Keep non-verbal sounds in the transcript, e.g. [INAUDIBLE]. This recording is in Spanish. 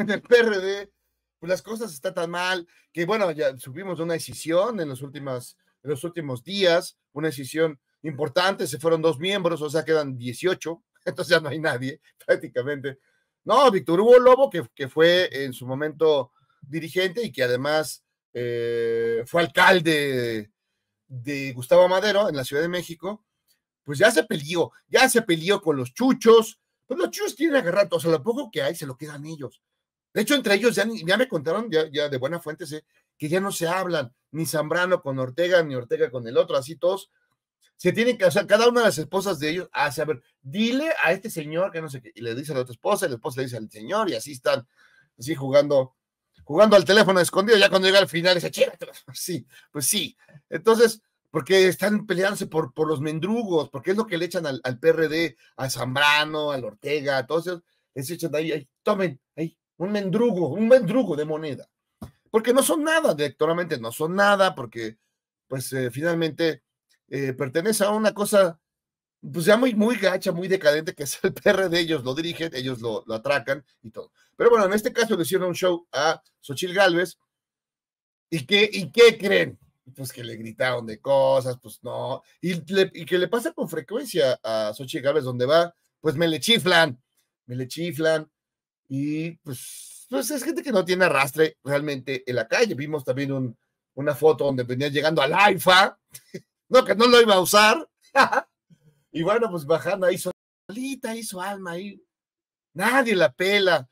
en el PRD, pues las cosas están tan mal que, bueno, ya subimos una decisión en los, últimas, en los últimos días, una decisión importante, se fueron dos miembros, o sea, quedan 18, [LAUGHS] entonces ya no hay nadie prácticamente. No, Víctor Hugo Lobo, que, que, fue en su momento dirigente y que además eh, fue alcalde de Gustavo Madero en la Ciudad de México, pues ya se peleó, ya se peleó con los chuchos, pues los chuchos tienen agarrar, o sea, lo poco que hay se lo quedan ellos. De hecho, entre ellos ya, me contaron, ya, de buena fuente, que ya no se hablan, ni Zambrano con Ortega, ni Ortega con el otro, así todos se tienen que, o sea, cada una de las esposas de ellos hace, a ver, dile a este señor que no sé qué, y le dice a la otra esposa, y la esposa le dice al señor, y así están, así jugando, jugando al teléfono escondido, ya cuando llega al final, dice, sí, pues sí. Entonces, porque están peleándose por, por los mendrugos, porque es lo que le echan al, al PRD, a Zambrano, al Ortega, a todos ellos, les echan ahí, ahí, tomen, ahí, un mendrugo, un mendrugo de moneda. Porque no son nada, directoramente no son nada, porque pues eh, finalmente eh, pertenece a una cosa pues ya muy, muy gacha, muy decadente, que es el de ellos lo dirigen, ellos lo, atracan y todo. Pero bueno, en este caso le hicieron un show a Xochil Gálvez. ¿Y qué, ¿Y qué creen? Pues que le gritaron de cosas, pues no. Y, que le pasa con frecuencia a Xochitl Gálvez, donde va, pues me le chiflan, me le chiflan, y pues, pues es gente que no tiene arrastre realmente en la calle. Vimos también un, una foto donde venía llegando al AIFA, [LAUGHS] no, que no lo iba a usar. [LAUGHS] y bueno, pues bajando ahí solita, su alma ahí. Nadie la pela.